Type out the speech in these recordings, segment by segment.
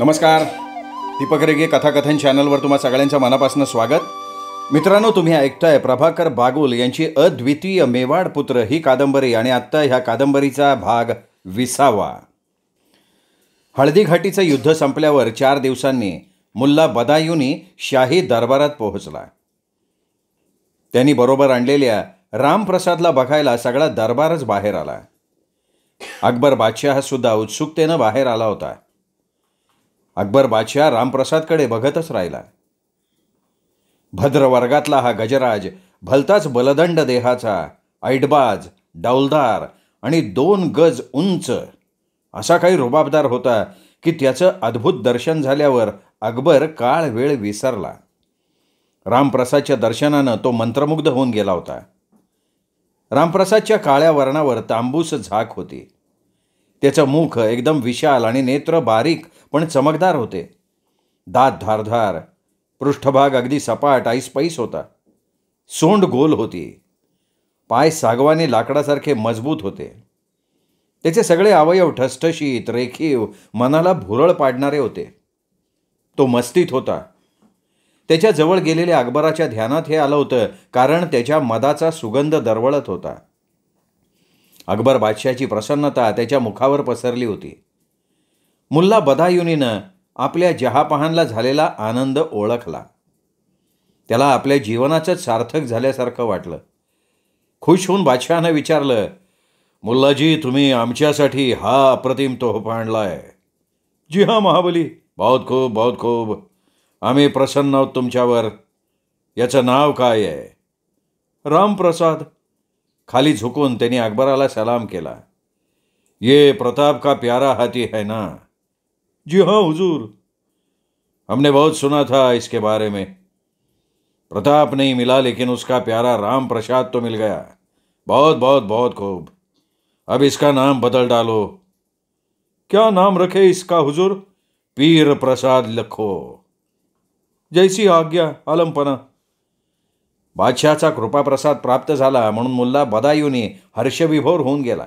नमस्कार दीपक रेगे कथाकथन चॅनलवर तुम्हा सगळ्यांच्या मनापासून स्वागत मित्रांनो तुम्ही ऐकताय प्रभाकर बागुल यांची अद्वितीय मेवाड पुत्र ही कादंबरी आणि आत्ता ह्या कादंबरीचा भाग विसावा हळदीघाटीचं युद्ध संपल्यावर चार दिवसांनी मुल्ला बदायूनी शाही दरबारात पोहोचला त्यांनी बरोबर आणलेल्या रामप्रसादला बघायला सगळा दरबारच बाहेर आला अकबर बादशाह सुद्धा उत्सुकतेनं बाहेर आला होता अकबर बादशाह रामप्रसादकडे बघतच राहिला भद्र वर्गातला हा गजराज भलताच बलदंड देहाचा ऐटबाज डौलदार आणि दोन गज उंच असा काही रुबाबदार होता की त्याचं अद्भुत दर्शन झाल्यावर अकबर काळ वेळ विसरला रामप्रसादच्या दर्शनानं तो मंत्रमुग्ध होऊन गेला होता रामप्रसादच्या काळ्या वर्णावर तांबूस झाक होती त्याचं मुख एकदम विशाल आणि नेत्र बारीक पण चमकदार होते दात धारधार पृष्ठभाग अगदी सपाट आईसपाईस होता सोंड गोल होती पाय सागवाने लाकडासारखे मजबूत होते त्याचे सगळे अवयव ठसठशीत रेखीव मनाला भुरळ पाडणारे होते तो मस्तीत होता त्याच्या जवळ गेलेल्या अकबराच्या ध्यानात हे आलं होतं कारण त्याच्या मदाचा सुगंध दरवळत होता अकबर बादशाची प्रसन्नता त्याच्या मुखावर पसरली होती मुल्ला बदायुनीनं आपल्या जहापहानला झालेला आनंद ओळखला त्याला आपल्या जीवनाचं सार्थक झाल्यासारखं वाटलं खुश होऊन बादशहानं विचारलं मुल्लाजी तुम्ही आमच्यासाठी हा अप्रतिम तोहफा आणलाय जी हां महाबली बहुत खूप बहुत खूप आम्ही प्रसन्न आहोत तुमच्यावर याचं नाव काय आहे रामप्रसाद खाली झुकून त्यांनी अकबराला सलाम केला ये प्रताप का प्यारा हाती है ना जी हाँ हुजूर हमने बहुत सुना था इसके बारे में प्रताप नहीं मिला लेकिन उसका प्यारा राम प्रसाद तो मिल गया बहुत बहुत बहुत खूब अब इसका नाम बदल डालो क्या नाम रखे इसका हुजूर पीर प्रसाद लखो जैसी आज्ञा आलमपना कृपा प्रसाद प्राप्त झाला म्हणून मुल्ला बदायूनी हर्षविभोर होऊन गेला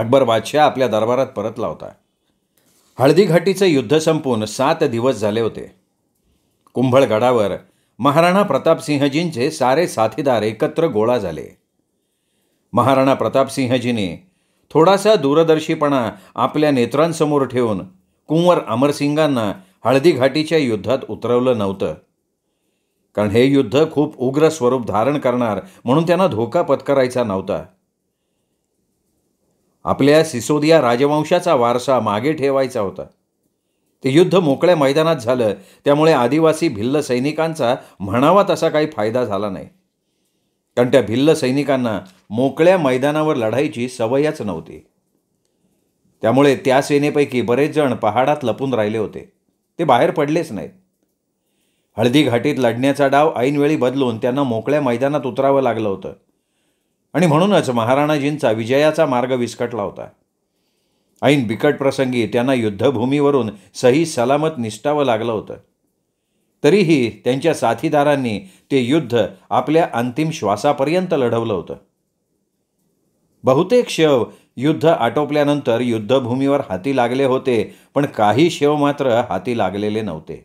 अकबर बादशाह आपल्या दरबारात परतला होता हळदीघाटीचं युद्ध संपून सात दिवस झाले होते कुंभळगडावर महाराणा प्रतापसिंहजींचे सारे साथीदार एकत्र गोळा झाले महाराणा प्रतापसिंहजीने थोडासा दूरदर्शीपणा आपल्या नेत्रांसमोर ठेवून कुंवर अमरसिंगांना हळदीघाटीच्या युद्धात उतरवलं नव्हतं कारण हे युद्ध खूप उग्र स्वरूप धारण करणार म्हणून त्यांना धोका पत्करायचा नव्हता आपल्या सिसोदिया राजवंशाचा वारसा मागे ठेवायचा होता ते युद्ध मोकळ्या मैदानात झालं त्यामुळे आदिवासी भिल्ल सैनिकांचा म्हणावा तसा काही फायदा झाला नाही कारण त्या भिल्ल सैनिकांना मोकळ्या मैदानावर लढाईची सवयच नव्हती त्यामुळे त्या सेनेपैकी बरेच जण पहाडात लपून राहिले होते ते बाहेर पडलेच नाहीत हळदी घाटीत लढण्याचा डाव ऐनवेळी बदलून त्यांना मोकळ्या मैदानात उतरावं लागलं होतं आणि म्हणूनच महाराणाजींचा विजयाचा मार्ग विस्कटला होता ऐन बिकट प्रसंगी त्यांना युद्धभूमीवरून सही सलामत निष्ठावं लागलं होतं तरीही त्यांच्या साथीदारांनी ते युद्ध आपल्या अंतिम श्वासापर्यंत लढवलं होतं बहुतेक शव युद्ध आटोपल्यानंतर युद्धभूमीवर हाती लागले होते पण काही शव मात्र हाती लागलेले नव्हते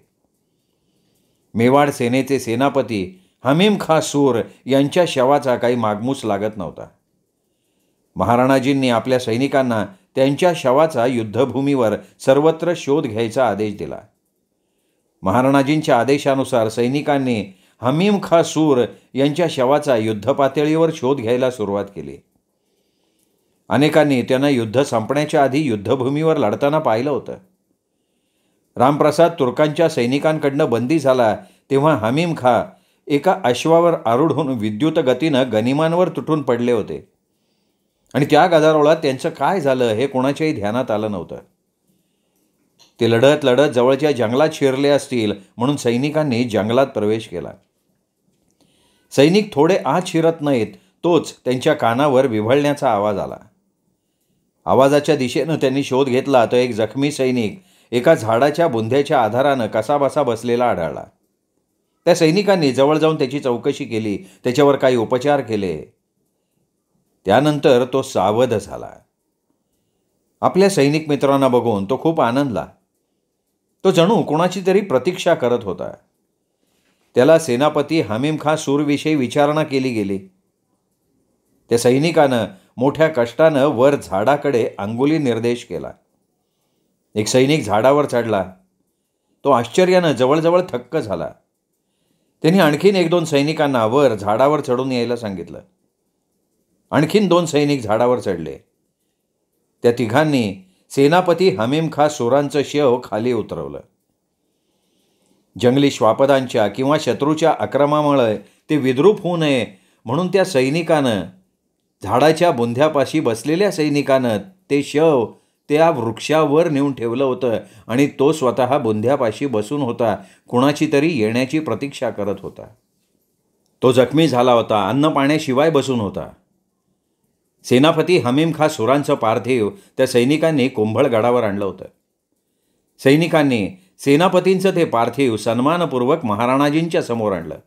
मेवाड सेनेचे सेनापती हमीम सूर यांच्या शवाचा काही मागमूस लागत नव्हता महाराणाजींनी आपल्या सैनिकांना त्यांच्या शवाचा युद्धभूमीवर सर्वत्र शोध घ्यायचा आदेश दिला महाराणाजींच्या आदेशानुसार सैनिकांनी हमीम खा सूर यांच्या शवाचा युद्धपातळीवर शोध घ्यायला सुरुवात केली अनेकांनी त्यांना युद्ध संपण्याच्या आधी युद्धभूमीवर लढताना पाहिलं होतं रामप्रसाद तुर्कांच्या सैनिकांकडनं बंदी झाला तेव्हा हमीम खा एका अश्वावर आरूढ होऊन विद्युत गतीनं गनिमांवर तुटून पडले होते आणि त्या गदारोळात त्यांचं काय झालं हे कोणाच्याही ध्यानात आलं नव्हतं ते लढत लढत जवळच्या जंगलात शिरले असतील म्हणून सैनिकांनी जंगलात प्रवेश केला सैनिक थोडे आत शिरत नाहीत तोच त्यांच्या कानावर विभळण्याचा आवाज आला आवाजाच्या दिशेनं त्यांनी शोध घेतला तर एक जखमी सैनिक एका झाडाच्या बुंध्याच्या आधारानं कसाबसा बसलेला आढळला त्या सैनिकांनी जवळ जाऊन त्याची चौकशी केली त्याच्यावर काही उपचार केले त्यानंतर तो सावध झाला आपल्या सैनिक मित्रांना बघून तो खूप आनंदला तो जणू कोणाची तरी प्रतीक्षा करत होता त्याला सेनापती हमीम खान सूरविषयी विचारणा केली गेली त्या सैनिकानं मोठ्या कष्टानं वर झाडाकडे अंगुली निर्देश केला एक सैनिक झाडावर चढला तो आश्चर्यानं जवळजवळ थक्क झाला त्यांनी आणखीन एक दोन सैनिकांना वर झाडावर चढून यायला सांगितलं आणखीन दोन सैनिक झाडावर चढले त्या तिघांनी सेनापती हमीम खा सुरांचं शव खाली उतरवलं जंगली श्वापदांच्या किंवा शत्रूच्या आक्रमामुळे ते विद्रूप होऊ नये म्हणून त्या सैनिकानं झाडाच्या बुंध्यापाशी बसलेल्या सैनिकानं ते शव त्या वृक्षावर नेऊन ठेवलं होतं आणि तो स्वतः बुंध्यापाशी बसून होता कुणाची तरी येण्याची प्रतीक्षा करत होता तो जखमी झाला होता अन्न पाण्याशिवाय बसून होता सेनापती हमीम खा सुरांचं पार्थिव त्या सैनिकांनी कुंभळगडावर आणलं होतं सैनिकांनी सेनापतींचं ते पार्थिव सन्मानपूर्वक महाराणाजींच्या समोर आणलं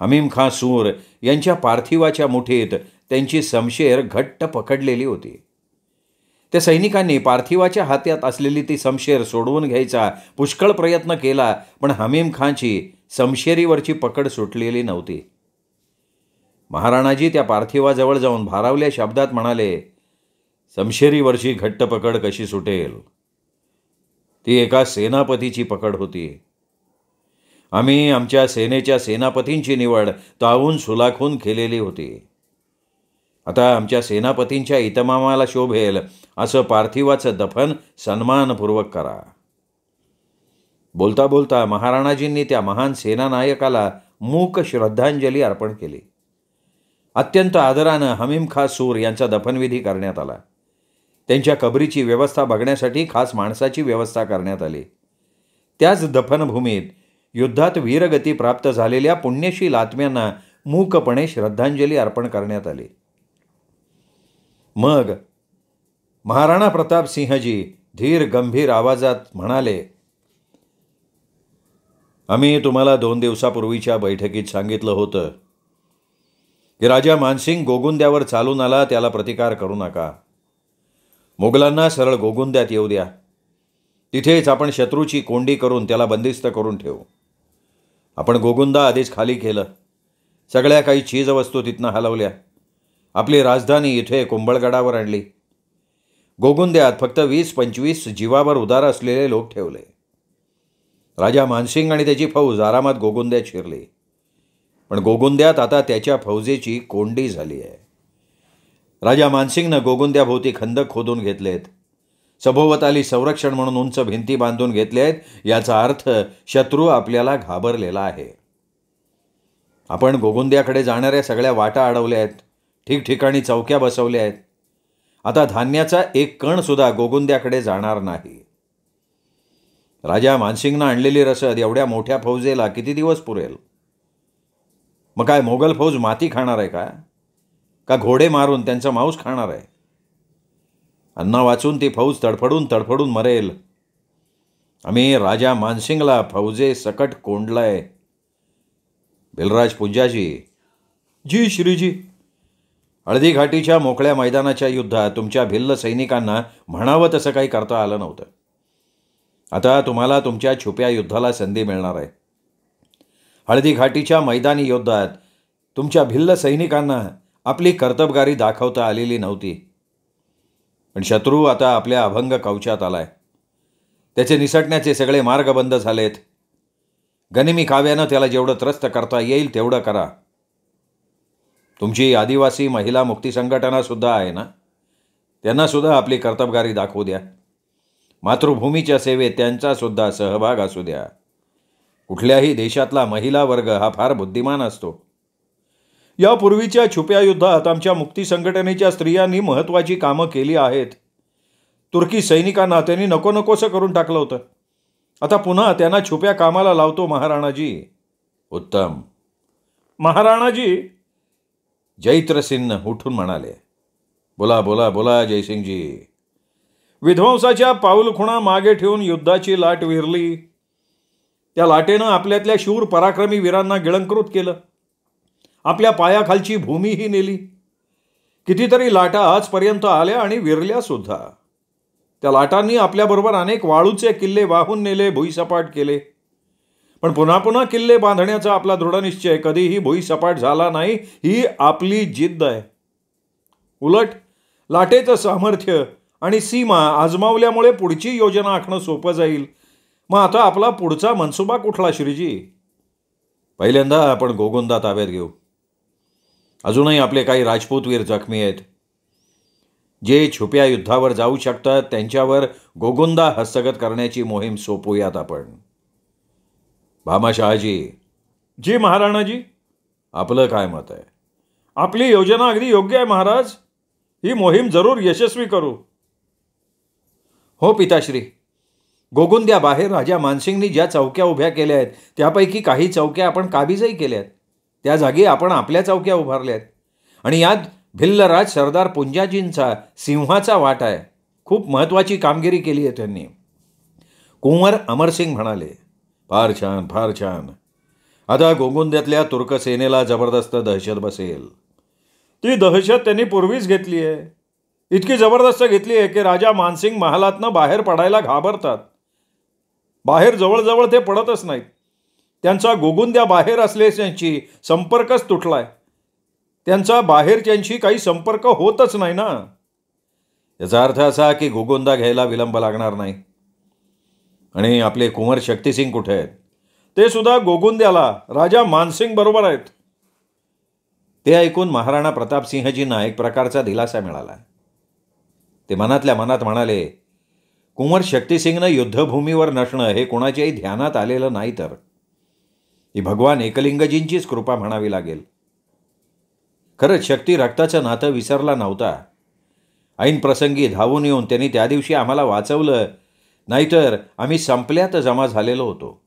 हमीम खा सूर यांच्या पार्थिवाच्या मुठीत त्यांची समशेर घट्ट पकडलेली होती त्या सैनिकांनी पार्थिवाच्या हात्यात असलेली ती समशेर सोडवून घ्यायचा पुष्कळ प्रयत्न केला पण हमीम खानची समशेरीवरची पकड सुटलेली नव्हती महाराणाजी त्या पार्थिवाजवळ जाऊन भारावल्या शब्दात म्हणाले समशेरीवरची घट्ट पकड कशी सुटेल ती एका सेनापतीची पकड होती आम्ही आमच्या सेनेच्या सेनापतींची निवड तावून सुलाखून केलेली होती आता आमच्या सेनापतींच्या इतमामाला शोभेल असं पार्थिवाचं दफन सन्मानपूर्वक करा बोलता बोलता महाराणाजींनी त्या महान सेनानायकाला मूक श्रद्धांजली अर्पण केली अत्यंत आदरानं हमीम खास सूर यांचा दफनविधी करण्यात आला त्यांच्या कबरीची व्यवस्था बघण्यासाठी खास माणसाची व्यवस्था करण्यात आली त्याच दफनभूमीत युद्धात वीरगती प्राप्त झालेल्या पुण्यशील आत्म्यांना मूकपणे श्रद्धांजली अर्पण करण्यात आली मग महाराणा प्रताप सिंहजी धीर गंभीर आवाजात म्हणाले आम्ही तुम्हाला दोन दिवसापूर्वीच्या बैठकीत सांगितलं होतं की राजा मानसिंग गोगुंद्यावर चालून आला त्याला प्रतिकार करू नका मुघलांना सरळ गोगुंद्यात येऊ द्या तिथेच आपण शत्रूची कोंडी करून त्याला बंदिस्त करून ठेवू आपण गोगुंदा आधीच खाली केलं सगळ्या काही चीजवस्तू तिथनं हलवल्या आपली राजधानी इथे कुंभळगडावर आणली गोगुंद्यात फक्त वीस पंचवीस जीवावर उदार असलेले लोक ठेवले राजा मानसिंग आणि त्याची फौज आरामात गोगुंद्यात शिरली पण गोगुंद्यात आता त्याच्या फौजेची कोंडी झाली आहे राजा मानसिंगनं गोगुंद्याभोवती खंदक खोदून घेतलेत सभोवताली संरक्षण म्हणून उंच भिंती बांधून घेतले आहेत याचा अर्थ शत्रू आपल्याला घाबरलेला आहे आपण गोगुंद्याकडे जाणाऱ्या सगळ्या वाटा अडवल्या आहेत ठिकठिकाणी चौक्या बसवल्या आहेत आता धान्याचा एक कण सुद्धा गोगुंद्याकडे जाणार नाही राजा मानसिंगनं आणलेली रसद एवढ्या मोठ्या फौजेला किती दिवस पुरेल मग काय मोगल फौज माती खाणार आहे का का घोडे मारून त्यांचा मांस खाणार आहे अन्न वाचून ती फौज तडफडून तडफडून मरेल आम्ही राजा मानसिंगला फौजे सकट कोंडलाय बिलराज पूजाजी जी श्रीजी हळदी घाटीच्या मोकळ्या मैदानाच्या युद्धात तुमच्या भिल्ल सैनिकांना म्हणावं तसं काही करता आलं नव्हतं आता तुम्हाला तुमच्या छुप्या युद्धाला संधी मिळणार आहे हळदी घाटीच्या मैदानी युद्धात तुमच्या भिल्ल सैनिकांना आपली कर्तबगारी दाखवता आलेली नव्हती पण शत्रू आता आपल्या अभंग कवचात आलाय त्याचे निसटण्याचे सगळे मार्ग बंद झालेत गनिमी काव्यानं त्याला जेवढं त्रस्त करता येईल तेवढं करा तुमची आदिवासी महिला मुक्ती संघटनासुद्धा आहे ना त्यांनासुद्धा आपली कर्तबगारी दाखवू द्या मातृभूमीच्या सेवेत त्यांचासुद्धा सहभाग असू द्या कुठल्याही देशातला महिला वर्ग हा फार बुद्धिमान असतो यापूर्वीच्या छुप्या युद्धात आमच्या मुक्ती संघटनेच्या स्त्रियांनी महत्त्वाची कामं केली आहेत तुर्की सैनिकांना त्यांनी नको नकोसं करून टाकलं होतं आता पुन्हा त्यांना छुप्या कामाला लावतो महाराणाजी उत्तम महाराणाजी जैत्रसिन्न उठून म्हणाले बोला बोला बोला जयसिंगजी विध्वंसाच्या पाऊलखुणा मागे ठेवून युद्धाची लाट विरली त्या लाटेनं आपल्यातल्या शूर पराक्रमी वीरांना गिळंकृत केलं आपल्या पायाखालची भूमीही नेली कितीतरी लाटा आजपर्यंत आल्या आणि सुद्धा त्या लाटांनी आपल्याबरोबर अनेक वाळूचे किल्ले वाहून नेले भुईसपाट केले पण पुन्हा पुन्हा किल्ले बांधण्याचा आपला दृढनिश्चय कधीही भुईसपाट झाला नाही ही आपली जिद्द आहे उलट लाटेचं सामर्थ्य आणि सीमा आजमावल्यामुळे पुढची योजना आखणं सोपं जाईल मग आता आपला पुढचा मनसुबा कुठला श्रीजी पहिल्यांदा आपण गोगोंदा ताब्यात घेऊ अजूनही आपले काही राजपूतवीर जखमी आहेत जे छुप्या युद्धावर जाऊ शकतात त्यांच्यावर गोगोंदा हस्तगत करण्याची मोहीम सोपूयात आपण शहाजी जी महाराणाजी आपलं काय मत आहे आपली योजना अगदी योग्य आहे महाराज ही मोहीम जरूर यशस्वी करू हो पिताश्री गोगुंद्या बाहेर राजा मानसिंगनी ज्या चौक्या उभ्या केल्या आहेत त्यापैकी काही चौक्या आपण काबीजही केल्या आहेत त्या जागी आपण आपल्या चौक्या उभारल्या आहेत आणि यात भिल्लराज सरदार पुंजाजींचा सिंहाचा वाट आहे खूप महत्त्वाची कामगिरी केली आहे त्यांनी कुंवर अमरसिंग म्हणाले फार छान फार छान आता गोगुंद्यातल्या तुर्क सेनेला जबरदस्त दहशत बसेल ती दहशत त्यांनी पूर्वीच घेतली आहे इतकी जबरदस्त घेतली आहे की राजा मानसिंग महालातनं बाहेर पडायला घाबरतात बाहेर जवळजवळ ते पडतच नाहीत त्यांचा गोगुंद्या बाहेर त्यांची संपर्कच तुटला आहे त्यांचा बाहेरच्यांशी काही संपर्क होतच नाही ना याचा अर्थ असा की गोगुंदा घ्यायला विलंब लागणार नाही आणि आपले कुंवर शक्तिसिंग कुठे आहेत ते सुद्धा गोगुंद्याला राजा मानसिंग बरोबर आहेत ते ऐकून महाराणा प्रतापसिंहजींना एक प्रकारचा दिलासा मिळाला ते मनातल्या मनात म्हणाले कुंवर शक्तिसिंगनं युद्धभूमीवर नसणं हे कोणाच्याही ध्यानात आलेलं नाही तर ही भगवान एकलिंगजींचीच कृपा म्हणावी लागेल खरंच शक्ती रक्ताचं नातं विसरला नव्हता ऐन प्रसंगी धावून येऊन त्यांनी त्या दिवशी आम्हाला वाचवलं नाहीतर आम्ही संपल्यात जमा झालेलो होतो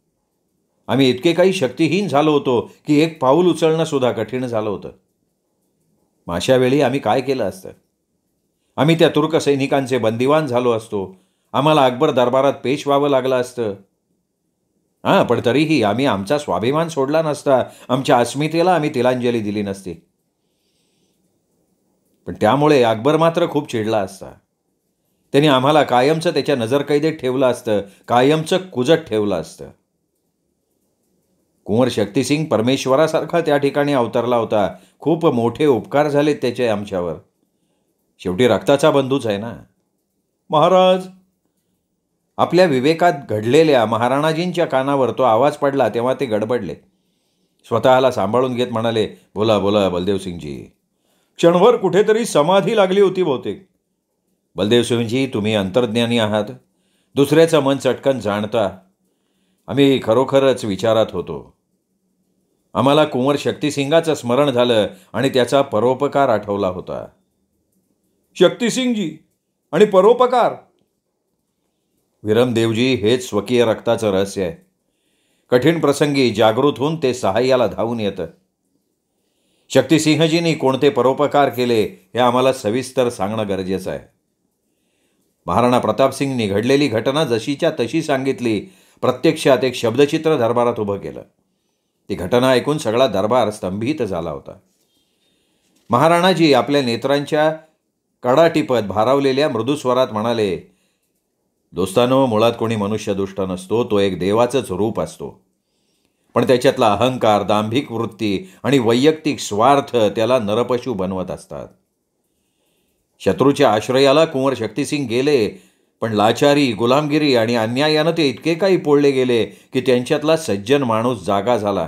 आम्ही इतके काही शक्तिहीन झालो होतो की एक पाऊल उचलणंसुद्धा कठीण झालं होतं मग अशा आम्ही काय केलं असतं आम्ही त्या तुर्क सैनिकांचे बंदिवान झालो असतो आम्हाला अकबर दरबारात पेश व्हावं लागलं असतं हां पण तरीही आम्ही आमचा स्वाभिमान सोडला नसता आमच्या अस्मितेला आम्ही तिलांजली दिली नसती पण त्यामुळे अकबर मात्र खूप चिडला असता त्यांनी आम्हाला कायमचं त्याच्या नजरकैदेत ठेवलं असतं कायमचं कुजत ठेवलं असतं कुंवर शक्तिसिंग परमेश्वरासारखा त्या ठिकाणी अवतरला होता खूप मोठे उपकार झाले त्याचे आमच्यावर शेवटी रक्ताचा बंधूच आहे ना महाराज आपल्या विवेकात घडलेल्या महाराणाजींच्या कानावर तो आवाज पडला तेव्हा ते गडबडले स्वतःला सांभाळून घेत म्हणाले बोला बोला बलदेवसिंगजी क्षणभर कुठेतरी समाधी लागली होती बहुतेक बलदेव सिंहजी तुम्ही अंतर्ज्ञानी आहात दुसऱ्याचं मन चटकन जाणता आम्ही खरोखरच विचारात होतो आम्हाला कुंवर शक्तिसिंगाचं स्मरण झालं आणि त्याचा परोपकार आठवला होता शक्तिसिंगजी आणि परोपकार विरमदेवजी हेच स्वकीय रक्ताचं रहस्य आहे कठीण प्रसंगी जागृत होऊन ते सहाय्याला धावून येतं शक्तिसिंहजींनी कोणते परोपकार केले हे आम्हाला सविस्तर सांगणं गरजेचं आहे महाराणा प्रतापसिंगनी घडलेली घटना जशीच्या तशी सांगितली प्रत्यक्षात एक शब्दचित्र दरबारात उभं केलं ती घटना ऐकून सगळा दरबार स्तंभित झाला होता महाराणाजी आपल्या नेत्रांच्या कडाटिपत भारावलेल्या मृदुस्वरात म्हणाले दोस्तानो मुळात कोणी मनुष्य दुष्ट नसतो तो एक देवाचंच रूप असतो पण त्याच्यातला अहंकार दांभिक वृत्ती आणि वैयक्तिक स्वार्थ त्याला नरपशू बनवत असतात शत्रूच्या आश्रयाला कुंवर शक्तिसिंग गेले पण लाचारी गुलामगिरी आणि अन्यायानं ते इतके काही पोळले गेले की त्यांच्यातला सज्जन माणूस जागा झाला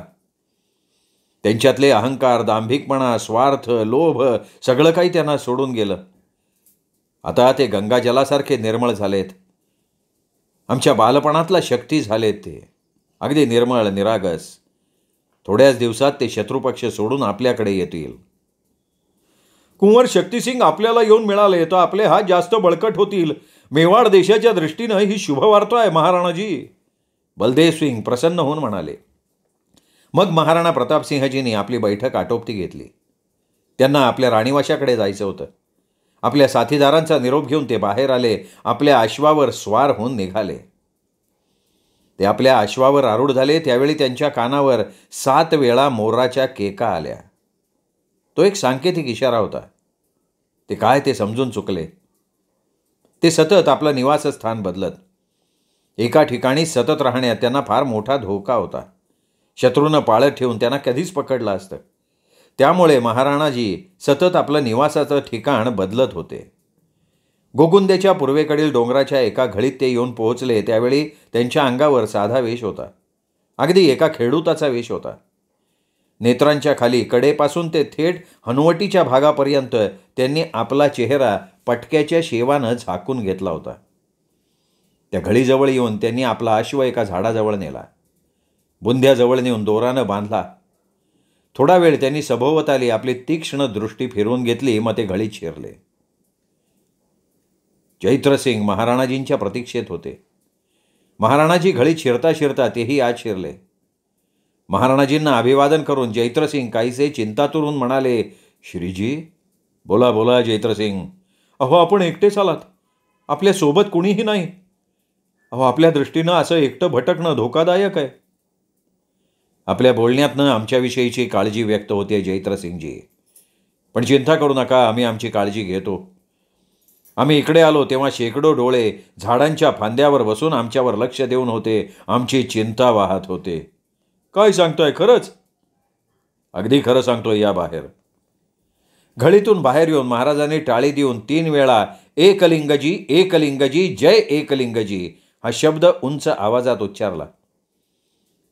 त्यांच्यातले अहंकार दांभिकपणा स्वार्थ लोभ सगळं काही त्यांना सोडून गेलं आता ते गंगाजलासारखे निर्मळ झालेत आमच्या बालपणातला शक्ती झालेत ते अगदी निर्मळ निरागस थोड्याच दिवसात ते शत्रुपक्ष सोडून आपल्याकडे येतील कुंवर शक्तिसिंग आपल्याला येऊन मिळाले तर आपले हात जास्त बळकट होतील मेवाड देशाच्या दृष्टीनं ही शुभवार्ता आहे महाराणाजी बलदेव सिंग प्रसन्न होऊन म्हणाले मग महाराणा प्रतापसिंहजींनी आपली बैठक आटोपती घेतली त्यांना आपल्या राणीवाशाकडे जायचं होतं आपल्या साथीदारांचा निरोप घेऊन ते बाहेर आले आपल्या अश्वावर स्वार होऊन निघाले ते आपल्या अश्वावर आरूढ झाले त्यावेळी त्यांच्या कानावर सात वेळा मोराच्या केका आल्या तो एक सांकेतिक इशारा होता ते काय ते समजून चुकले ते सतत आपलं निवासस्थान बदलत एका ठिकाणी सतत राहण्यात त्यांना फार मोठा धोका होता शत्रूनं पाळत ठेवून त्यांना कधीच पकडलं असतं त्यामुळे महाराणाजी सतत आपलं निवासाचं ठिकाण बदलत होते गोगुंदेच्या पूर्वेकडील डोंगराच्या एका घळीत ते येऊन पोहोचले त्यावेळी त्यांच्या अंगावर साधा वेश होता अगदी एका खेडूताचा वेश होता नेत्रांच्या खाली कडेपासून ते थेट हनुवटीच्या भागापर्यंत त्यांनी आपला चेहरा पटक्याच्या शेवानं झाकून घेतला होता त्या घडीजवळ येऊन त्यांनी आपला अश्व एका झाडाजवळ नेला बुंध्याजवळ नेऊन दोरानं बांधला थोडा वेळ त्यांनी सभोवताली आपली तीक्ष्ण दृष्टी फिरवून घेतली मग ते घळीत शिरले चैत्रसिंग महाराणाजींच्या प्रतीक्षेत होते महाराणाजी घळीत शिरता शिरता तेही आज शिरले महाराणाजींना अभिवादन करून जैत्रसिंग काहीसे चिंतातुरून म्हणाले श्रीजी बोला बोला जैत्रसिंग अहो आपण एकटेच आलात सोबत कुणीही नाही अहो आपल्या दृष्टीनं असं एकटं भटकणं धोकादायक आहे आपल्या बोलण्यातनं आमच्याविषयीची काळजी व्यक्त होते जैत्रसिंगजी पण चिंता करू नका आम्ही आमची काळजी घेतो आम्ही इकडे आलो तेव्हा शेकडो डोळे झाडांच्या फांद्यावर बसून आमच्यावर लक्ष देऊन होते आमची चिंता वाहत होते काय सांगतोय खरंच अगदी खरं सांगतोय या बाहेर घळीतून बाहेर येऊन महाराजांनी टाळी देऊन तीन वेळा एकलिंगजी एकलिंगजी जय एकलिंगजी हा शब्द उंच आवाजात उच्चारला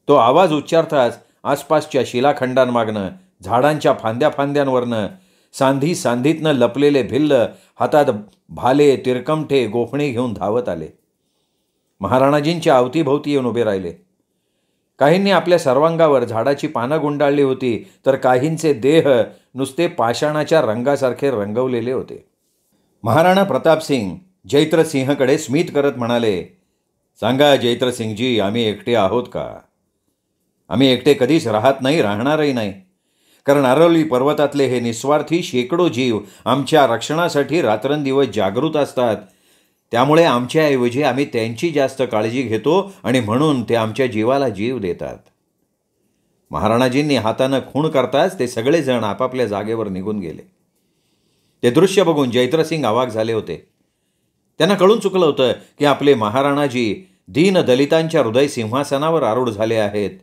तो आवाज उच्चारताच आसपासच्या शिलाखंडांमागनं झाडांच्या फांद्या फांद्यांवरनं सांधी सांधीतनं लपलेले भिल्ल हातात भाले तिरकमठे गोफणे घेऊन धावत आले महाराणाजींच्या अवतीभोवती येऊन उभे राहिले काहींनी आपल्या सर्वांगावर झाडाची पानं गुंडाळली होती तर काहींचे देह नुसते पाषाणाच्या रंगासारखे रंगवलेले होते महाराणा प्रतापसिंग जैत्रसिंहकडे स्मित करत म्हणाले सांगा जैत्रसिंगजी आम्ही एकटे आहोत का आम्ही एकटे कधीच राहत नाही राहणारही नाही कारण अरवली पर्वतातले हे निस्वार्थी शेकडो जीव आमच्या रक्षणासाठी रात्रंदिवस जागृत असतात त्यामुळे आमच्याऐवजी आम्ही त्यांची जास्त काळजी घेतो आणि म्हणून ते आमच्या जीवाला जीव देतात महाराणाजींनी हातानं खूण करताच ते सगळेजण आपापल्या जागेवर निघून गेले ते दृश्य बघून जैत्रसिंग आवाक झाले होते त्यांना कळून चुकलं होतं की आपले महाराणाजी दीन दलितांच्या हृदय सिंहासनावर आरूढ झाले आहेत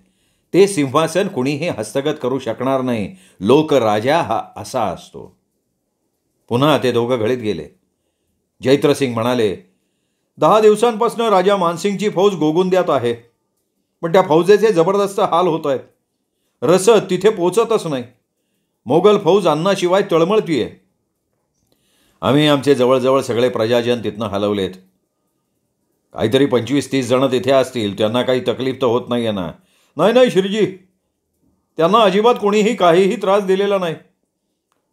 ते सिंहासन कुणीही हस्तगत करू शकणार नाही लोकराजा हा असा असतो पुन्हा ते दोघं घडीत गेले जैत्रसिंग म्हणाले दहा दिवसांपासून राजा मानसिंगची फौज गोगुंद्यात आहे पण त्या फौजेचे जबरदस्त हाल होत आहेत रसद तिथे पोचतच नाही मोगल फौज अन्नाशिवाय आहे आम्ही आमचे जवळजवळ सगळे प्रजाजन तिथनं हलवलेत काहीतरी पंचवीस तीस जणं तिथे असतील त्यांना काही तकलीफ तर होत नाही आहे ना नाही नाही शिरजी त्यांना अजिबात कोणीही काहीही त्रास दिलेला नाही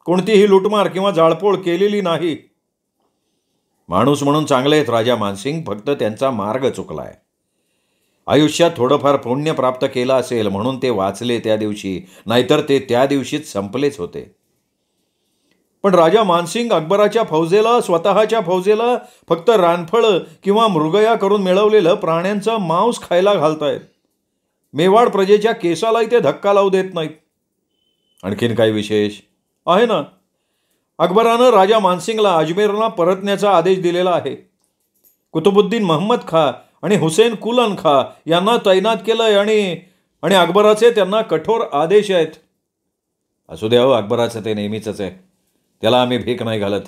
कोणतीही लुटमार किंवा जाळपोळ केलेली नाही माणूस म्हणून चांगले आहेत राजा मानसिंग फक्त त्यांचा मार्ग चुकला आहे आयुष्यात थोडंफार पुण्य प्राप्त केलं असेल म्हणून ते वाचले त्या दिवशी नाहीतर ते त्या दिवशीच संपलेच होते पण राजा मानसिंग अकबराच्या फौजेला स्वतःच्या फौजेला फक्त रानफळं किंवा मृगया करून मिळवलेलं प्राण्यांचं मांस खायला घालतायत मेवाड प्रजेच्या केसालाही ते धक्का लावू देत नाहीत आणखीन काही विशेष आहे ना अकबरानं राजा मानसिंगला अजमेरला परतण्याचा आदेश दिलेला आहे कुतुबुद्दीन महम्मद खा आणि हुसेन कुलन खा यांना तैनात केलं आणि आणि अकबराचे त्यांना कठोर आदेश आहेत असू द्या अकबराचं ते नेहमीच आहे त्याला आम्ही भीक नाही घालत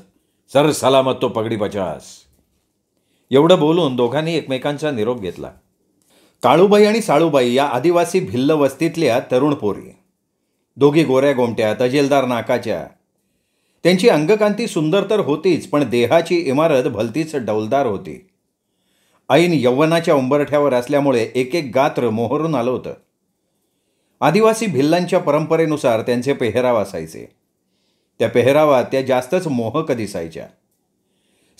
सर सलामत तो पगडी पचास एवढं बोलून दोघांनी एकमेकांचा निरोप घेतला काळूबाई आणि साळूबाई या आदिवासी भिल्ल वस्तीतल्या तरुण पोरी दोघी गोऱ्या गोमट्या तजेलदार नाकाच्या त्यांची अंगकांती सुंदर तर होतीच पण देहाची इमारत भलतीच डौलदार होती ऐन यौवनाच्या उंबरठ्यावर असल्यामुळे एक एक गात्र मोहरून आलं होतं आदिवासी भिल्लांच्या परंपरेनुसार त्यांचे पेहराव असायचे त्या पेहरावात त्या जास्तच मोहक दिसायच्या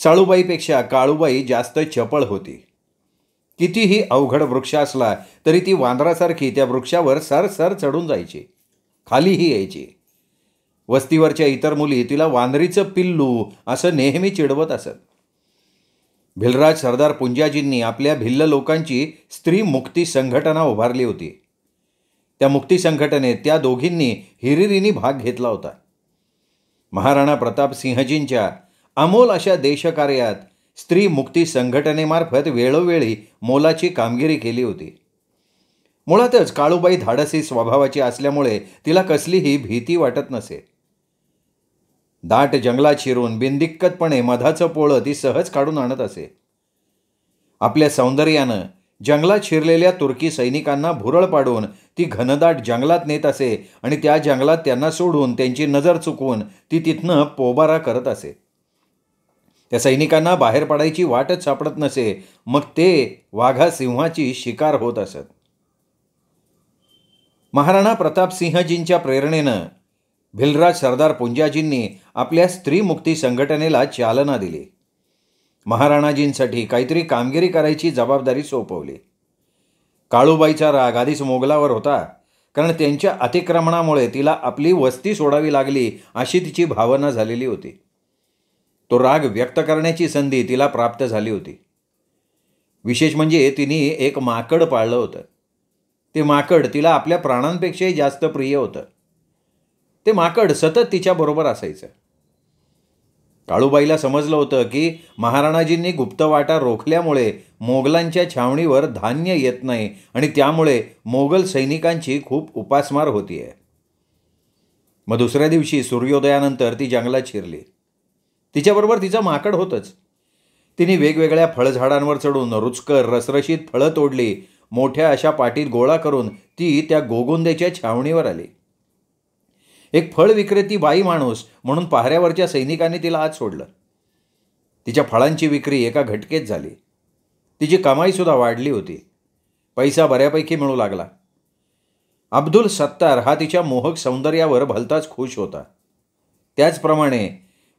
साळूबाईपेक्षा काळूबाई जास्त चपळ होती कितीही अवघड वृक्ष असला तरी ती वांदरासारखी त्या वृक्षावर सरसर चढून जायची खालीही यायची वस्तीवरच्या इतर मुली तिला वांदरीचं पिल्लू असं नेहमी चिडवत असत भिलराज सरदार पुंजाजींनी आपल्या भिल्ल लोकांची स्त्री मुक्ती संघटना उभारली होती त्या मुक्ती संघटनेत त्या दोघींनी हिरिरीनी भाग घेतला होता महाराणा प्रताप सिंहजींच्या अमोल अशा देशकार्यात स्त्री मुक्ती संघटनेमार्फत वेळोवेळी मोलाची कामगिरी केली होती मुळातच काळूबाई धाडसी स्वभावाची असल्यामुळे तिला कसलीही भीती वाटत नसे दाट जंगलात शिरून बिनदिक्कतपणे मधाचं पोळं ती सहज काढून आणत असे आपल्या सौंदर्यानं जंगलात शिरलेल्या तुर्की सैनिकांना भुरळ पाडून ती घनदाट जंगलात नेत असे आणि त्या जंगलात त्यांना सोडून त्यांची नजर चुकवून ती तिथनं पोबारा करत असे त्या सैनिकांना बाहेर पडायची वाटच सापडत नसे मग ते वाघा सिंहाची शिकार होत असत महाराणा प्रतापसिंहजींच्या प्रेरणेनं भिलराज सरदार पुंजाजींनी आपल्या स्त्रीमुक्ती संघटनेला चालना दिली महाराणाजींसाठी काहीतरी कामगिरी करायची जबाबदारी सोपवली काळूबाईचा राग आधीच मोगलावर होता कारण त्यांच्या अतिक्रमणामुळे तिला आपली वस्ती सोडावी लागली अशी तिची भावना झालेली होती तो राग व्यक्त करण्याची संधी तिला प्राप्त झाली होती विशेष म्हणजे तिने एक माकड पाळलं होतं ते माकड तिला आपल्या प्राणांपेक्षाही जास्त प्रिय होतं ते माकड सतत तिच्याबरोबर असायचं काळूबाईला समजलं होतं की महाराणाजींनी गुप्तवाटा रोखल्यामुळे मोगलांच्या छावणीवर धान्य येत नाही आणि त्यामुळे मोगल सैनिकांची खूप उपासमार होतीये मग दुसऱ्या दिवशी सूर्योदयानंतर ती जंगलात शिरली तिच्याबरोबर तिचं माकड होतंच तिने वेगवेगळ्या फळझाडांवर चढून रुचकर रसरशीत फळं तोडली मोठ्या अशा पाटीत गोळा करून ती त्या गोगुंदेच्या छावणीवर आली एक फळ विक्रेती बाई माणूस म्हणून पहाऱ्यावरच्या सैनिकांनी तिला आत सोडलं तिच्या फळांची विक्री एका घटकेत झाली तिची कमाईसुद्धा वाढली होती पैसा बऱ्यापैकी मिळू लागला अब्दुल सत्तार हा तिच्या मोहक सौंदर्यावर भलताज खुश होता त्याचप्रमाणे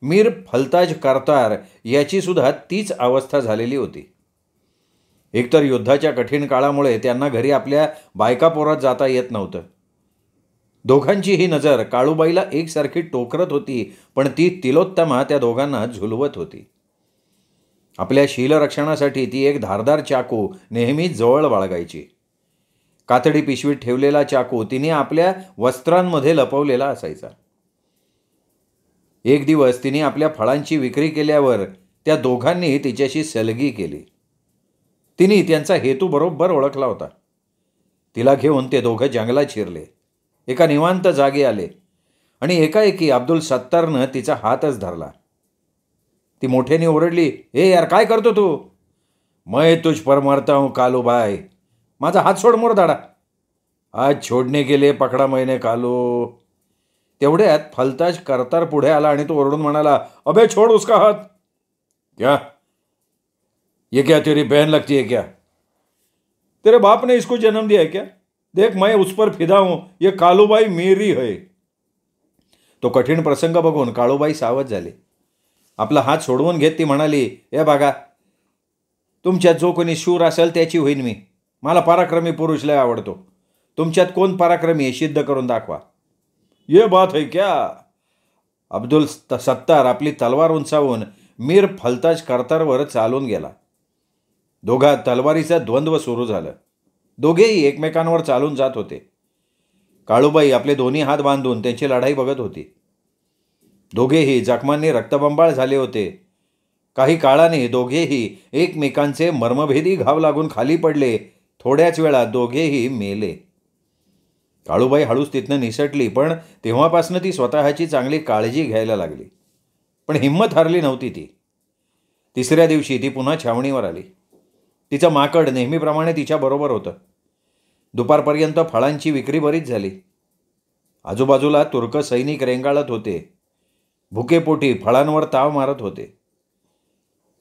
मीर फलताज करतार याचीसुद्धा तीच अवस्था झालेली होती एकतर युद्धाच्या कठीण काळामुळे त्यांना घरी आपल्या बायकापोरात जाता येत नव्हतं दोघांची ही नजर काळूबाईला एकसारखी टोकरत होती पण ती तिलोत्तमा त्या दोघांना झुलवत होती आपल्या शीलरक्षणासाठी ती एक धारदार चाकू नेहमी जवळ बाळगायची कातडी पिशवीत ठेवलेला चाकू तिने आपल्या वस्त्रांमध्ये लपवलेला असायचा एक दिवस तिने आपल्या फळांची विक्री केल्यावर त्या दोघांनी तिच्याशी सलगी केली तिने त्यांचा हेतू बरोबर ओळखला होता तिला घेऊन ते दोघं जंगलात शिरले एका निवांत जागी आले आणि एकाएकी अब्दुल सत्तारनं तिचा हातच धरला ती मोठ्याने ओरडली ए यार काय करतो तू मय तुझ पर मरता हूं कालू बाय माझा हात सोड मोर आज छोडणे गेले पकडा मैने कालू तेवढ्यात फलताज करतार पुढे आला आणि तो ओरडून म्हणाला अबे छोड उसका हात क्या ये क्या तेरी बहन लगती है क्या तेरे बाप ने इसको जन्म दिया है क्या देख मैं उस पर फिदा हूं ये कालूबाई मेरी है तो कठीण प्रसंग बघून काळूबाई सावध झाले आपला हात सोडवून घेत ती म्हणाली हे बागा तुमच्यात जो कोणी शूर असेल त्याची होईन मी मला पराक्रमी पुरुष लय आवडतो तुमच्यात कोण पराक्रमी आहे सिद्ध करून दाखवा ये बात है क्या अब्दुल सत्तार आपली तलवार उंचावून मीर फलताज कर्तारवर चालून गेला दोघा तलवारीचा द्वंद्व सुरू झालं दोघेही एकमेकांवर चालून जात होते काळूबाई आपले दोन्ही हात बांधून त्यांची लढाई बघत होती दोघेही जखमांनी रक्तबंबाळ झाले होते काही काळाने दोघेही एकमेकांचे मर्मभेदी घाव लागून खाली पडले थोड्याच वेळा दोघेही मेले काळूबाई हळूच तिथनं निसटली पण तेव्हापासनं ती स्वतःची चांगली काळजी घ्यायला लागली पण हिंमत हरली नव्हती ती तिसऱ्या दिवशी ती पुन्हा छावणीवर आली तिचं माकड नेहमीप्रमाणे तिच्याबरोबर होतं दुपारपर्यंत फळांची विक्री बरीच झाली आजूबाजूला तुर्क सैनिक रेंगाळत होते भुकेपोटी फळांवर ताव मारत होते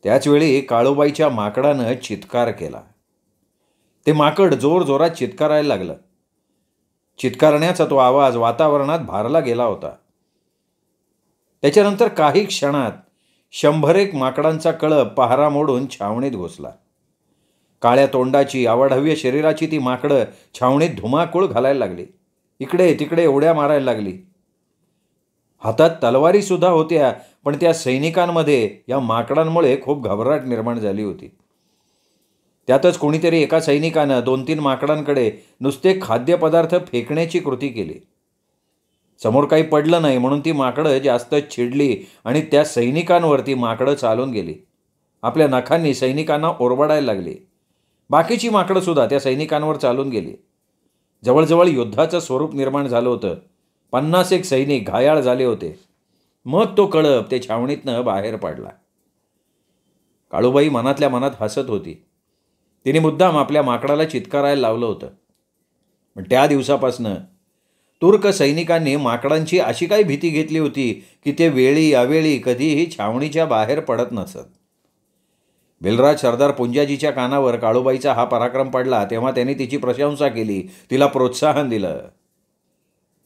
त्याचवेळी काळूबाईच्या माकडानं चित्कार केला ते माकड जोरजोरात चित्कारायला लागलं चित्कारण्याचा तो आवाज वातावरणात भारला गेला होता त्याच्यानंतर काही क्षणात शंभरेक माकडांचा कळप पहारा मोडून छावणीत घुसला काळ्या तोंडाची आवडहव्य शरीराची ती माकडं छावणीत धुमाकूळ घालायला लागली इकडे तिकडे एवढ्या मारायला लागली हातात तलवारीसुद्धा होत्या पण त्या सैनिकांमध्ये या माकडांमुळे खूप घबराट निर्माण झाली होती त्यातच कोणीतरी एका सैनिकानं दोन तीन माकडांकडे नुसते खाद्यपदार्थ फेकण्याची कृती केली समोर काही पडलं नाही म्हणून ती माकडं जास्त चिडली आणि त्या सैनिकांवरती माकडं चालून गेली आपल्या नखांनी सैनिकांना ओरबडायला लागली बाकीची सुद्धा त्या सैनिकांवर चालून गेली जवळजवळ युद्धाचं स्वरूप निर्माण झालं होतं पन्नास एक सैनिक घायाळ झाले होते मग तो कळप ते छावणीतनं बाहेर पडला काळूबाई मनातल्या मनात हसत होती तिने मुद्दाम आपल्या माकडाला चित्कारायला लावलं होतं पण त्या दिवसापासनं तुर्क सैनिकांनी माकडांची अशी काही भीती घेतली होती की ते वेळी अवेळी कधीही छावणीच्या बाहेर पडत नसत बिलराज सरदार पुंजाजीच्या कानावर काळूबाईचा हा पराक्रम पडला तेव्हा त्यांनी तिची प्रशंसा केली तिला प्रोत्साहन दिलं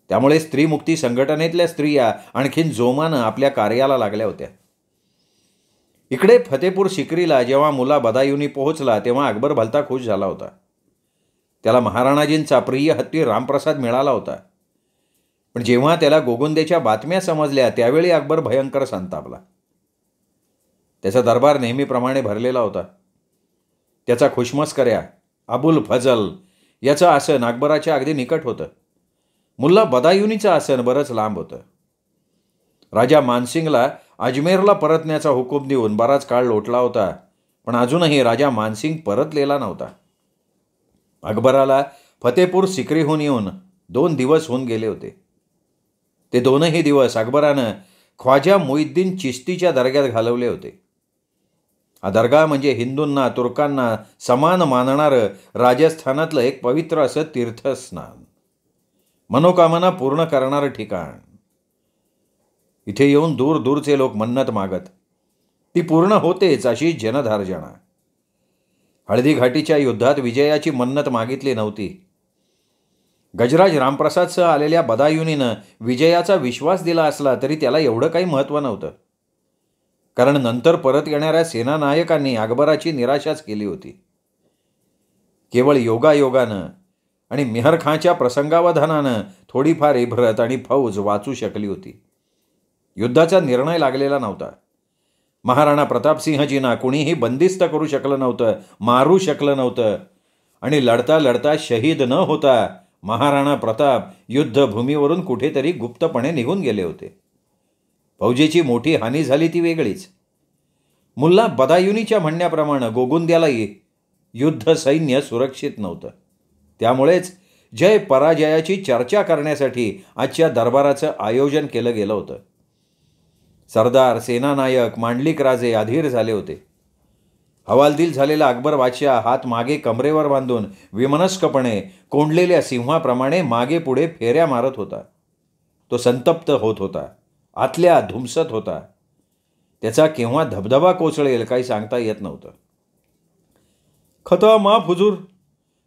त्यामुळे स्त्रीमुक्ती संघटनेतल्या स्त्रिया आणखीन जोमानं आपल्या कार्याला लागल्या होत्या इकडे फतेपूर सिकरीला जेव्हा मुला बदायूनी पोहोचला तेव्हा अकबर भलता खुश झाला होता त्याला महाराणाजींचा प्रिय हत्ती रामप्रसाद मिळाला होता पण जेव्हा त्याला गोगुंदेच्या बातम्या समजल्या त्यावेळी अकबर भयंकर संतापला त्याचा दरबार नेहमीप्रमाणे भरलेला होता त्याचा खुशमस्कऱ्या अबुल फजल याचं आसन अकबराच्या अगदी निकट होतं मुल्ला बदायुनीचं आसन बरंच लांब होतं राजा मानसिंगला अजमेरला परतण्याचा हुकूम देऊन बराच काळ लोटला होता पण अजूनही राजा मानसिंग परतलेला नव्हता अकबराला फतेहपूर सिक्रीहून येऊन दोन दिवस होऊन गेले होते ते दोनही दिवस अकबरानं ख्वाजा मोईद्दीन चिश्तीच्या दर्ग्यात घालवले होते दर्गा म्हणजे हिंदूंना तुर्कांना समान मानणारं राजस्थानातलं एक पवित्र असं तीर्थस्नान मनोकामना पूर्ण करणारं ठिकाण इथे येऊन दूर दूरचे लोक मन्नत मागत ती पूर्ण होतेच अशी जनधारजना हळदी घाटीच्या युद्धात विजयाची मन्नत मागितली नव्हती गजराज रामप्रसादसह आलेल्या बदायुनीनं विजयाचा विश्वास दिला असला तरी त्याला एवढं काही महत्त्व नव्हतं कारण नंतर परत येणाऱ्या सेनानायकांनी अकबराची निराशाच केली होती केवळ योगायोगानं आणि मेहरखांच्या प्रसंगावधानानं थोडीफार इभरत आणि फौज वाचू शकली होती युद्धाचा निर्णय लागलेला नव्हता महाराणा प्रतापसिंहजींना कुणीही बंदिस्त करू शकलं नव्हतं मारू शकलं नव्हतं आणि लढता लढता शहीद न होता महाराणा प्रताप युद्धभूमीवरून कुठेतरी गुप्तपणे निघून गेले होते फौजेची मोठी हानी झाली ती वेगळीच मुल्ला बदायुनीच्या म्हणण्याप्रमाणे गोगुंद्यालाही युद्ध सैन्य सुरक्षित नव्हतं त्यामुळेच जय पराजयाची चर्चा करण्यासाठी आजच्या दरबाराचं आयोजन केलं गेलं होतं सरदार सेनानायक मांडलिक राजे अधीर झाले होते हवालदिल झालेला अकबर बादशाह हात मागे कमरेवर बांधून विमनस्कपणे कोंडलेल्या सिंहाप्रमाणे मागे पुढे फेऱ्या मारत होता तो संतप्त होत होता आतल्या धुमसत होता त्याचा केव्हा धबधबा कोसळेल काही सांगता येत नव्हतं खतं माफ हुजूर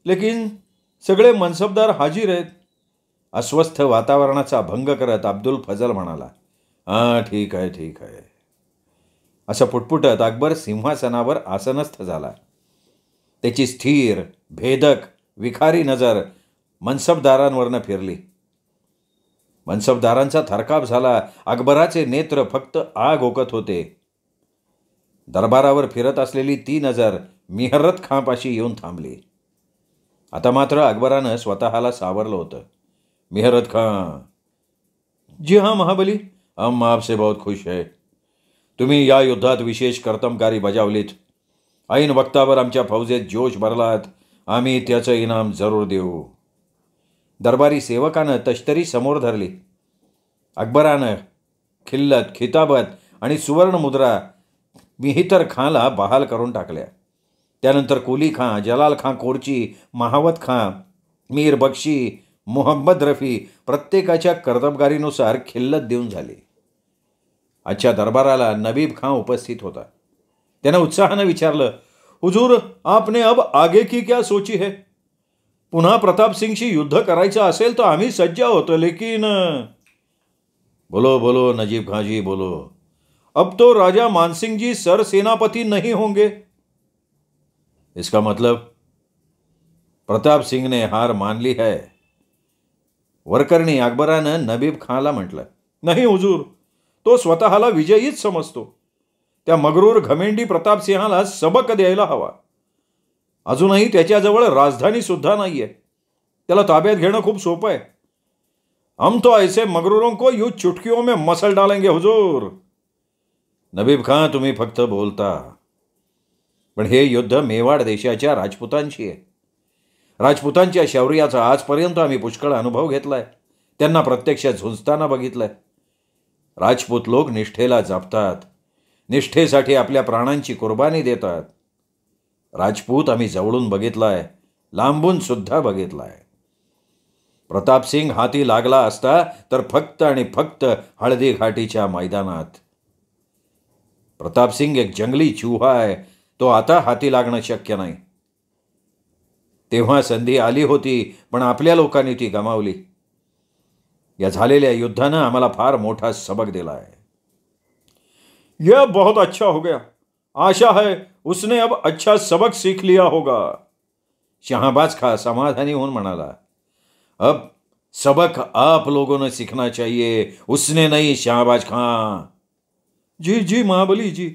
लेकिन सगळे मनसबदार हाजीर आहेत अस्वस्थ वातावरणाचा भंग करत अब्दुल फजल म्हणाला हां ठीक आहे ठीक आहे असं पुटपुटत अकबर सिंहासनावर आसनस्थ झाला त्याची स्थिर भेदक विखारी नजर मनसबदारांवरनं फिरली मनसबदारांचा थरकाप झाला अकबराचे नेत्र फक्त आग ओकत होते दरबारावर फिरत असलेली ती नजर मिहरत खांपाशी येऊन थांबली आता मात्र अकबरानं स्वतःला सावरलं होतं मिहरत खां जी हां महाबली हम आपसे बहुत खुश है तुम्ही या युद्धात विशेष कर्तमकारी बजावलीत ऐन वक्तावर आमच्या फौजेत जोश भरलात आम्ही त्याचं इनाम जरूर देऊ दरबारी सेवकानं तश्तरी समोर धरली अकबरानं खिल्लत खिताबत आणि सुवर्णमुद्रा मिहितर खांला बहाल करून टाकल्या त्यानंतर कुली खां जलाल खां कोरची महावत खां मीर बक्षी मोहम्मद रफी प्रत्येकाच्या कर्तबगारीनुसार खिल्लत देऊन झाली आजच्या दरबाराला नबीब खां उपस्थित होता त्यानं उत्साहानं विचारलं हुजूर आपने अब आगे की क्या सोची है पुन्हा प्रतापसिंगशी युद्ध करायचं असेल तर आम्ही सज्ज होतो लेकिन बोलो बोलो नजीब खाजी बोलो अब तो राजा मानसिंह जी सर सेनापती नहीं होंगे इसका मतलब प्रताप सिंह ने हार मानली है वरकर्णी अकबरानं नबीब खानला म्हटलं नाही हुजूर तो स्वतःला विजयीच समजतो त्या मगरूर घमेंडी प्रतापसिंहाला सबक द्यायला हवा अजूनही त्याच्याजवळ राजधानी नाही आहे त्याला ताब्यात घेणं खूप सोपं आहे हम तो ऐसे मगरूरों को यू चुटकियों में मसल डालेंगे हुजूर नबीब खान तुम्ही फक्त बोलता पण हे युद्ध मेवाड देशाच्या राजपुतांशी आहे राजपुतांच्या शौर्याचा आजपर्यंत आम्ही पुष्कळ अनुभव घेतलाय त्यांना प्रत्यक्ष झुंजताना बघितलंय राजपूत लोक निष्ठेला जपतात निष्ठेसाठी आपल्या प्राणांची कुर्बानी देतात राजपूत आम्ही जवळून बघितला आहे लांबून सुद्धा बघितला आहे प्रतापसिंग हाती लागला असता तर फक्त आणि फक्त हळदी घाटीच्या मैदानात प्रतापसिंग एक जंगली चुहा आहे तो आता हाती लागणं शक्य नाही तेव्हा संधी आली होती पण आपल्या लोकांनी ती गमावली या झालेल्या युद्धानं आम्हाला फार मोठा सबक दिला आहे यह बहुत अच्छा हो गया आशा है उसने अब अच्छा सबक सीख लिया होगा शाहबाज खा समाधानी होऊन म्हणाला अब सबक आप लोगों ने सीखना चाहिए उसने नहीं शाहबाज खा जी जी महाबली जी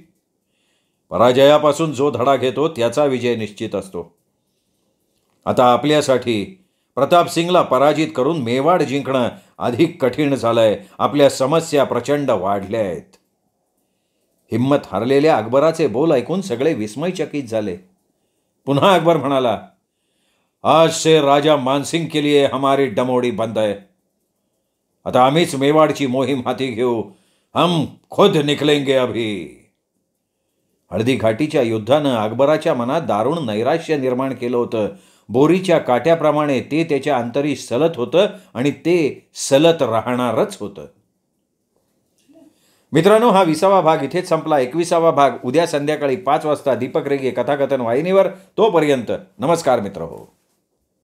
पराजयापासून जो धडा घेतो त्याचा विजय निश्चित असतो आता आपल्यासाठी प्रताप सिंगला पराजित करून मेवाड जिंकणं अधिक कठीण झालंय आपल्या समस्या प्रचंड वाढल्या आहेत हिम्मत हरलेल्या अकबराचे बोल ऐकून सगळे विस्मयचकित झाले पुन्हा अकबर म्हणाला आज से राजा मानसिंग के लिए हमारी डमोडी बंद आहे आता आम्हीच मेवाडची मोहीम हाती घेऊ हम खुद निकलेंगे अभी हळदी घाटीच्या युद्धानं अकबराच्या मनात दारुण नैराश्य निर्माण केलं होतं बोरीच्या काट्याप्रमाणे ते त्याच्या अंतरी सलत होतं आणि ते सलत राहणारच होतं मित्रांनो हा विसावा भाग इथेच संपला एकविसावा भाग उद्या संध्याकाळी पाच वाजता दीपक रेगे कथाकथन वाहिनीवर तोपर्यंत नमस्कार मित्र हो